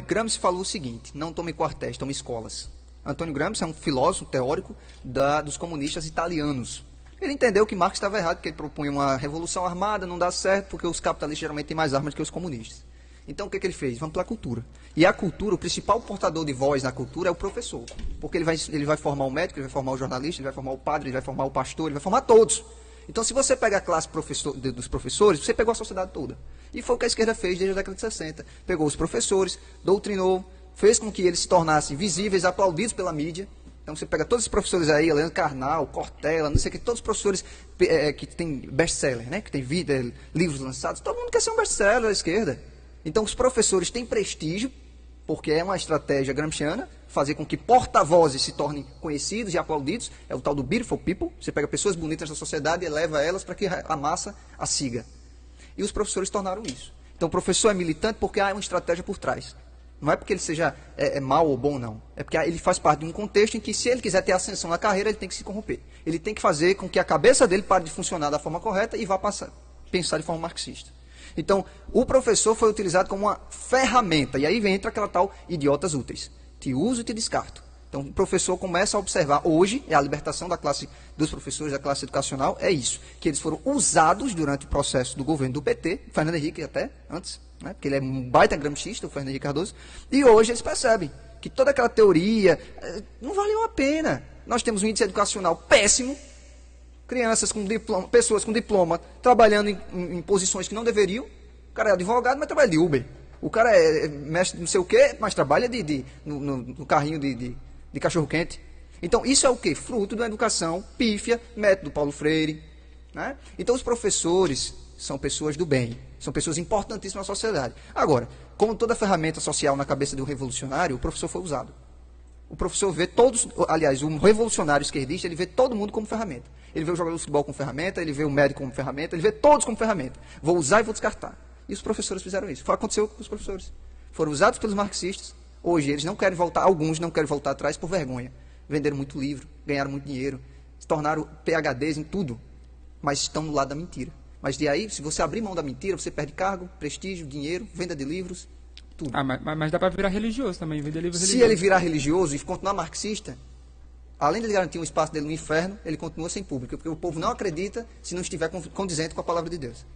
Gramsci falou o seguinte: não tome quartéis, tome escolas. Antônio Gramsci é um filósofo teórico da, dos comunistas italianos. Ele entendeu que Marx estava errado, que ele propunha uma revolução armada, não dá certo, porque os capitalistas geralmente têm mais armas que os comunistas. Então o que, é que ele fez? Vamos pela cultura. E a cultura, o principal portador de voz na cultura é o professor. Porque ele vai, ele vai formar o médico, ele vai formar o jornalista, ele vai formar o padre, ele vai formar o pastor, ele vai formar todos. Então, se você pega a classe professor, de, dos professores, você pegou a sociedade toda. E foi o que a esquerda fez desde a década de 60. Pegou os professores, doutrinou, fez com que eles se tornassem visíveis, aplaudidos pela mídia. Então você pega todos os professores aí, Leandro Carnal, Cortella, não sei o que, todos os professores é, que têm best-seller, né? que têm vida, livros lançados, todo mundo quer ser um best-seller da esquerda. Então os professores têm prestígio, porque é uma estratégia gramsciana, fazer com que porta-vozes se tornem conhecidos e aplaudidos, é o tal do beautiful people. Você pega pessoas bonitas da sociedade e eleva elas para que a massa a siga. E os professores tornaram isso. Então o professor é militante porque há uma estratégia por trás. Não é porque ele seja é, é mal ou bom, não. É porque ele faz parte de um contexto em que, se ele quiser ter ascensão na carreira, ele tem que se corromper. Ele tem que fazer com que a cabeça dele pare de funcionar da forma correta e vá passar, pensar de forma marxista. Então, o professor foi utilizado como uma ferramenta. E aí entra aquela tal idiotas úteis te uso e te descarto. Então, o professor começa a observar hoje, é a libertação da classe dos professores da classe educacional, é isso, que eles foram usados durante o processo do governo do PT, Fernando Henrique até antes, né, porque ele é um baita gramxista, o Fernando Henrique Cardoso, e hoje eles percebem que toda aquela teoria eh, não valeu a pena. Nós temos um índice educacional péssimo, crianças com diploma, pessoas com diploma trabalhando em, em, em posições que não deveriam, o cara é advogado, mas trabalha de Uber. O cara é, é mestre não sei o quê, mas trabalha de, de no, no, no, carrinho de, de, de cachorro-quente. Então, isso é o quê? Fruto da educação pífia, método Paulo Freire. Né? Então, os professores são pessoas do bem, são pessoas importantíssimas na sociedade. Agora, como toda ferramenta social na cabeça de um revolucionário, o professor foi usado. O professor vê todos, aliás, um revolucionário esquerdista, ele vê todo mundo como ferramenta. Ele vê o jogador de futebol como ferramenta, ele vê o médico como ferramenta, ele vê todos como ferramenta. Vou usar e vou descartar. E os professores fizeram isso. Foi, aconteceu com os professores. Foram usados pelos marxistas. Hoje eles não querem voltar, alguns não querem voltar atrás por vergonha. Venderam muito livro, ganharam muito dinheiro, se tornaram PHDs em tudo, mas estão no lado da mentira. Mas de aí, se você abrir mão da mentira, você perde cargo, prestígio, dinheiro, venda de livros, tudo. Ah, mas, mas dá para virar religioso também, vender livros Se ele virar religioso e continuar marxista, além de garantir um espaço dele no inferno, ele continua sem público, porque o povo não acredita se não estiver condizente com a palavra de Deus.